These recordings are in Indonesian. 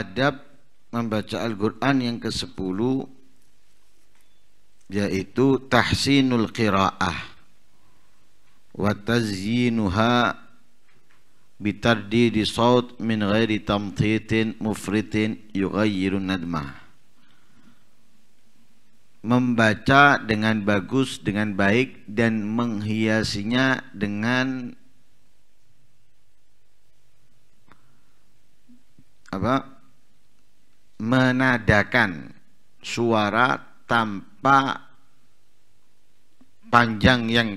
adab membaca Al-Quran yang ke-10 yaitu tahsinul qira'ah wa tazyinuha di saut min ghairi tamthitin mufritin yugayirun nadmah membaca dengan bagus dengan baik dan menghiasinya dengan apa menadakan suara tanpa panjang yang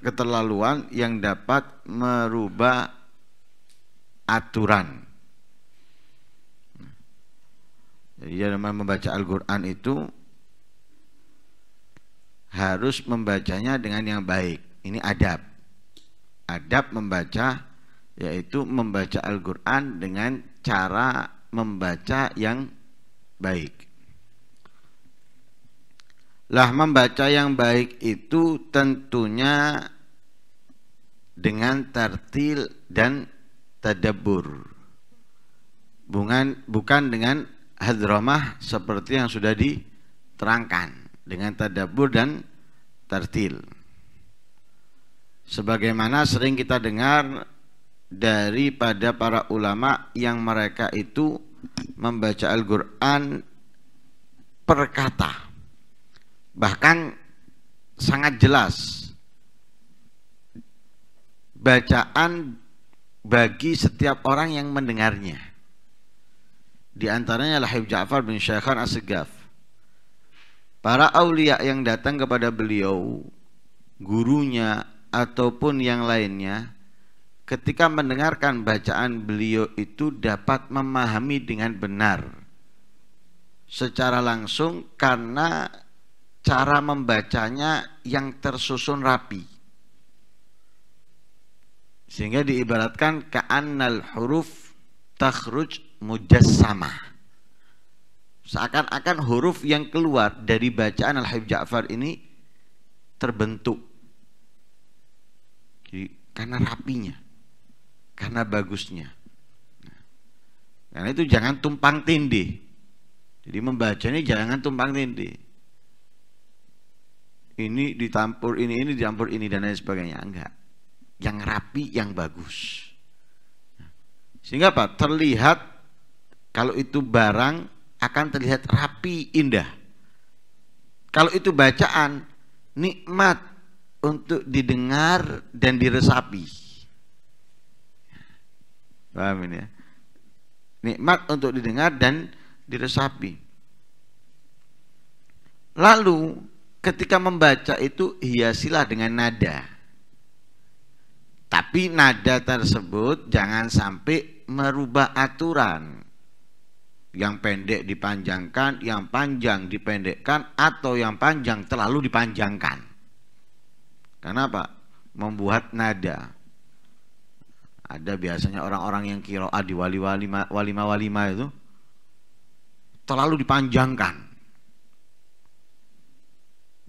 keterlaluan yang dapat merubah aturan. Jadi dalam membaca Al-Quran itu harus membacanya dengan yang baik. Ini adab. Adab membaca yaitu membaca Al-Quran dengan cara membaca yang baik. Lah membaca yang baik itu tentunya dengan tertil dan tadabur. Bukan, bukan dengan hadramah seperti yang sudah diterangkan. Dengan tadabur dan tertil Sebagaimana sering kita dengar daripada para ulama yang mereka itu membaca Al-Quran perkata bahkan sangat jelas bacaan bagi setiap orang yang mendengarnya di antaranya Lahib Ja'far bin Syekhan As-Segaf para aulia yang datang kepada beliau gurunya ataupun yang lainnya ketika mendengarkan bacaan beliau itu dapat memahami dengan benar secara langsung karena cara membacanya yang tersusun rapi sehingga diibaratkan ka'annal huruf takhruj mujassama seakan-akan huruf yang keluar dari bacaan Al-Habib Ja'far ini terbentuk Jadi, karena rapinya karena bagusnya. karena itu jangan tumpang tindih. Jadi membacanya jangan tumpang tindih. Ini ditampur ini, ini ditampur ini dan lain sebagainya. Enggak. Yang rapi, yang bagus. sehingga apa? Terlihat kalau itu barang akan terlihat rapi, indah. Kalau itu bacaan nikmat untuk didengar dan diresapi. Paham ini ya? Nikmat untuk didengar dan diresapi. Lalu ketika membaca itu hiasilah dengan nada. Tapi nada tersebut jangan sampai merubah aturan. Yang pendek dipanjangkan, yang panjang dipendekkan, atau yang panjang terlalu dipanjangkan. Karena apa? Membuat nada ada biasanya orang-orang yang kiroah di wali-walima walima-walima itu terlalu dipanjangkan.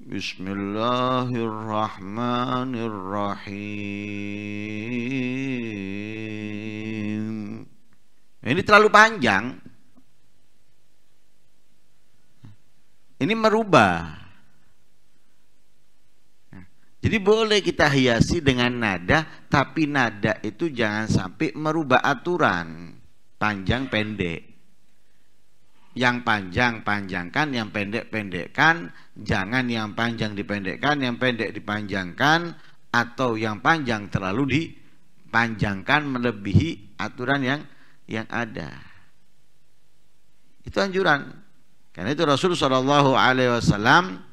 Bismillahirrahmanirrahim. Nah, ini terlalu panjang. Ini merubah jadi boleh kita hiasi dengan nada, tapi nada itu jangan sampai merubah aturan panjang pendek. Yang panjang panjangkan, yang pendek pendekkan, jangan yang panjang dipendekkan, yang pendek dipanjangkan, atau yang panjang terlalu dipanjangkan melebihi aturan yang yang ada. Itu anjuran. Karena itu Rasulullah Shallallahu Alaihi Wasallam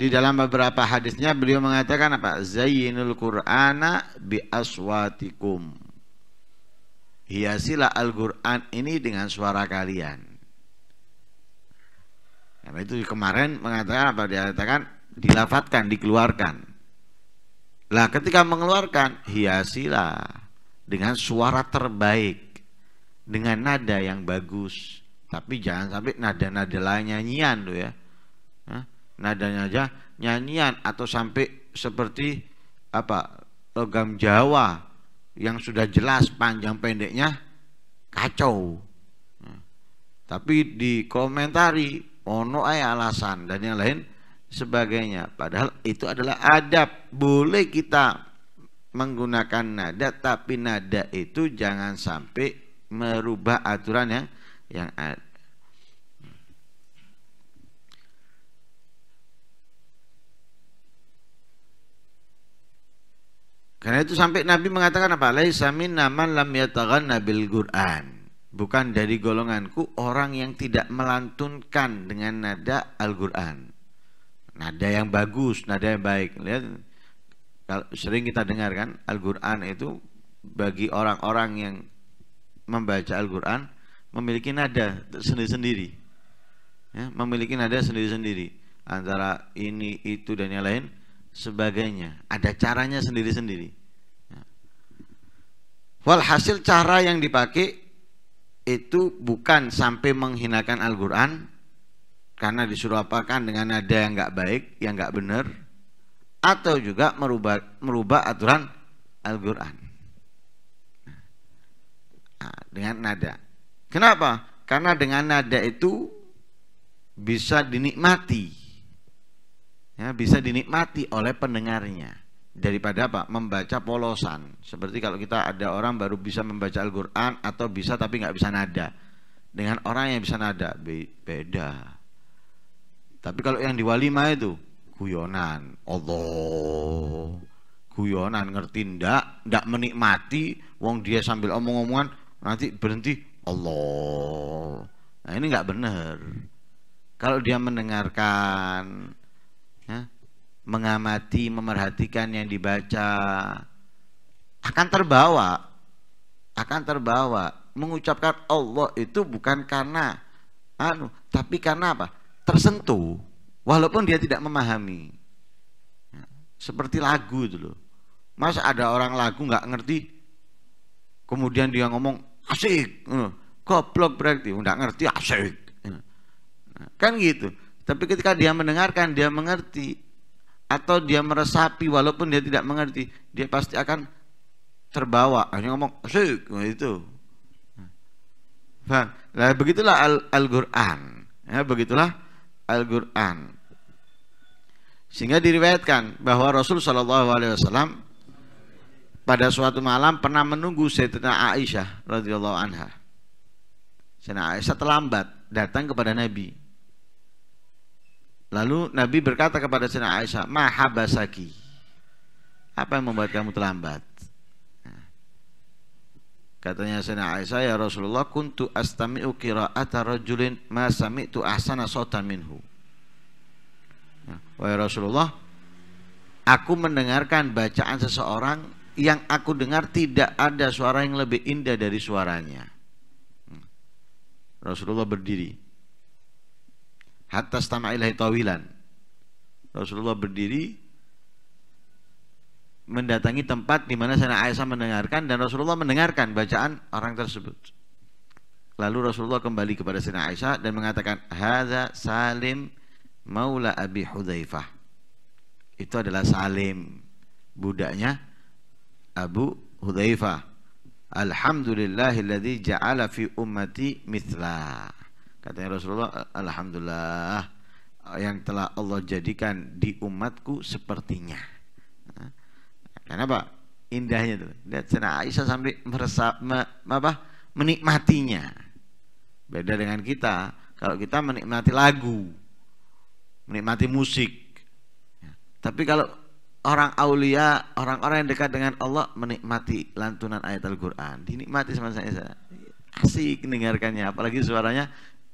di dalam beberapa hadisnya beliau mengatakan apa? zayinul Qur'ana bi aswatikum. Hiasilah Al-Qur'an ini dengan suara kalian. Karena itu kemarin mengatakan apa dia katakan dilafatkan, dikeluarkan. Lah ketika mengeluarkan hiasilah dengan suara terbaik, dengan nada yang bagus. Tapi jangan sampai nada-nada lain nyanyian tuh ya nadanya aja nyanyian atau sampai seperti apa logam Jawa yang sudah jelas panjang pendeknya kacau nah, tapi dikomentari ono ay alasan dan yang lain sebagainya padahal itu adalah adab boleh kita menggunakan nada tapi nada itu jangan sampai merubah aturan yang yang ada Karena itu sampai Nabi mengatakan apa? Laisa minna man lam yataghanna bil Qur'an. Bukan dari golonganku orang yang tidak melantunkan dengan nada Al-Qur'an. Nada yang bagus, nada yang baik. Lihat sering kita dengar kan Al-Qur'an itu bagi orang-orang yang membaca Al-Qur'an memiliki nada sendiri-sendiri. Ya, memiliki nada sendiri-sendiri antara ini itu dan yang lain sebagainya. Ada caranya sendiri-sendiri. Walhasil cara yang dipakai itu bukan sampai menghinakan Al-Quran karena disuruh apakan dengan nada yang nggak baik, yang nggak benar, atau juga merubah merubah aturan Al-Quran nah, dengan nada. Kenapa? Karena dengan nada itu bisa dinikmati ya, bisa dinikmati oleh pendengarnya daripada apa membaca polosan seperti kalau kita ada orang baru bisa membaca Al-Quran atau bisa tapi nggak bisa nada dengan orang yang bisa nada be beda tapi kalau yang di walima itu guyonan Allah guyonan ngerti ndak ndak menikmati wong dia sambil omong-omongan nanti berhenti Allah nah ini nggak benar kalau dia mendengarkan ya, mengamati, memerhatikan yang dibaca, akan terbawa, akan terbawa. Mengucapkan Allah itu bukan karena anu, tapi karena apa? Tersentuh, walaupun dia tidak memahami. Ya, seperti lagu itu loh. Mas ada orang lagu nggak ngerti, kemudian dia ngomong asik, goblok berarti nggak ngerti asik, kan gitu tapi ketika dia mendengarkan, dia mengerti atau dia meresapi walaupun dia tidak mengerti, dia pasti akan terbawa. Hanya ngomong asik itu. Nah, begitulah Al-Qur'an. Al ya, begitulah Al-Qur'an. Sehingga diriwayatkan bahwa Rasul Shallallahu alaihi wasallam pada suatu malam pernah menunggu Sayyidina Aisyah radhiyallahu anha. Sayyidina Aisyah terlambat datang kepada Nabi Lalu Nabi berkata kepada Sina Aisyah, Maha basaki. Apa yang membuat kamu terlambat? Nah. Katanya Sina Aisyah, Ya Rasulullah, Kuntu astami'u kira'ata rajulin ma sami'tu ahsana sotan minhu. Nah, wahai Rasulullah, aku mendengarkan bacaan seseorang yang aku dengar tidak ada suara yang lebih indah dari suaranya. Hmm. Rasulullah berdiri hatta stama'ilahi tawilan. Rasulullah berdiri mendatangi tempat di mana sana Aisyah mendengarkan dan Rasulullah mendengarkan bacaan orang tersebut. Lalu Rasulullah kembali kepada Sana Aisyah dan mengatakan, Hada Salim Maula Abi Hudzaifah." Itu adalah Salim, budaknya Abu Hudzaifah. Alhamdulillahilladzi ja'ala fi ummati mithla. Katanya Rasulullah, Alhamdulillah yang telah Allah jadikan di umatku sepertinya. Nah, Kenapa? Indahnya itu. Lihat sana Aisyah sambil meresap me, apa? menikmatinya. Beda dengan kita, kalau kita menikmati lagu, menikmati musik. Ya. Tapi kalau orang aulia, orang-orang yang dekat dengan Allah menikmati lantunan ayat Al-Qur'an, dinikmati sama saya. Asik mendengarkannya. apalagi suaranya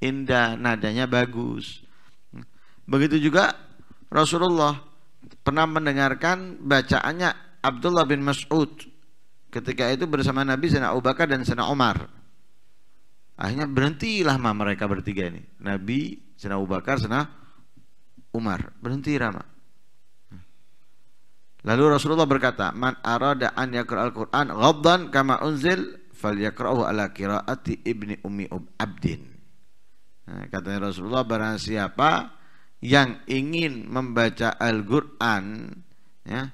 indah, nadanya bagus. Begitu juga Rasulullah pernah mendengarkan bacaannya Abdullah bin Mas'ud ketika itu bersama Nabi Sena Abu Bakar dan Sena Omar. Akhirnya berhentilah mah mereka bertiga ini. Nabi, Sena Abu Bakar, Sena Umar. Berhenti Rama. Lalu Rasulullah berkata, "Man arada an yaqra al-Qur'an ghaddan kama unzil falyakrahu ala qiraati ibni ummi um abdin." Eh, katanya Rasulullah barang siapa yang ingin membaca Al-Qur'an ya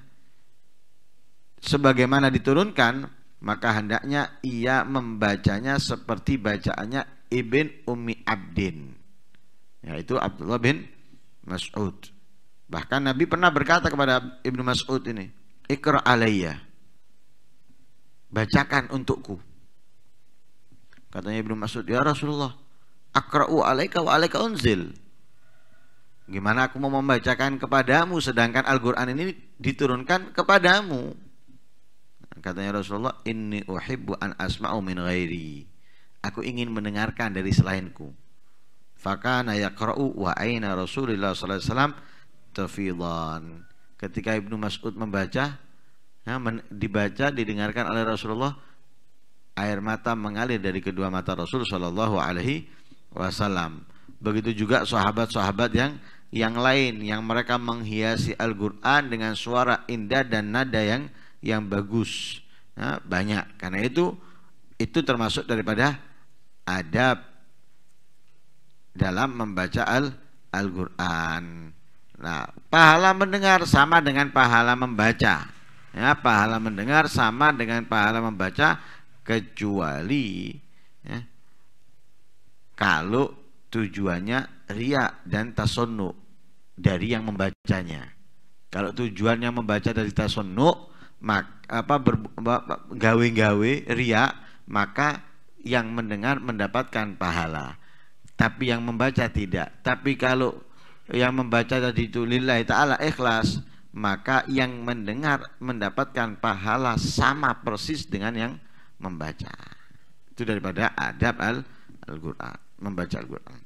sebagaimana diturunkan maka hendaknya ia membacanya seperti bacaannya Ibn Umi Abdin yaitu Abdullah bin Mas'ud bahkan Nabi pernah berkata kepada Ibnu Mas'ud ini Ikra alaiya bacakan untukku katanya Ibnu Mas'ud ya Rasulullah akra'u alaika wa alaika unzil gimana aku mau membacakan kepadamu sedangkan Al-Quran ini diturunkan kepadamu katanya Rasulullah inni uhibbu an asma'u min ghairi aku ingin mendengarkan dari selainku fakana yakra'u wa aina Rasulillah sallallahu alaihi tafidhan ketika Ibnu Mas'ud membaca ya, men, dibaca didengarkan oleh Rasulullah air mata mengalir dari kedua mata Rasul saw. Alaihi wasallam. Begitu juga sahabat-sahabat yang yang lain yang mereka menghiasi Al-Qur'an dengan suara indah dan nada yang yang bagus. Nah, banyak. Karena itu itu termasuk daripada adab dalam membaca Al Al-Qur'an. Nah, pahala mendengar sama dengan pahala membaca. Ya, pahala mendengar sama dengan pahala membaca kecuali ya, kalau tujuannya ria dan tasonu dari yang membacanya. Kalau tujuannya membaca dari tasonu mak apa gawe-gawe ria maka yang mendengar mendapatkan pahala tapi yang membaca tidak tapi kalau yang membaca tadi itu lillahi ta'ala ikhlas maka yang mendengar mendapatkan pahala sama persis dengan yang membaca itu daripada adab al Al-Quran, membaca Al-Quran.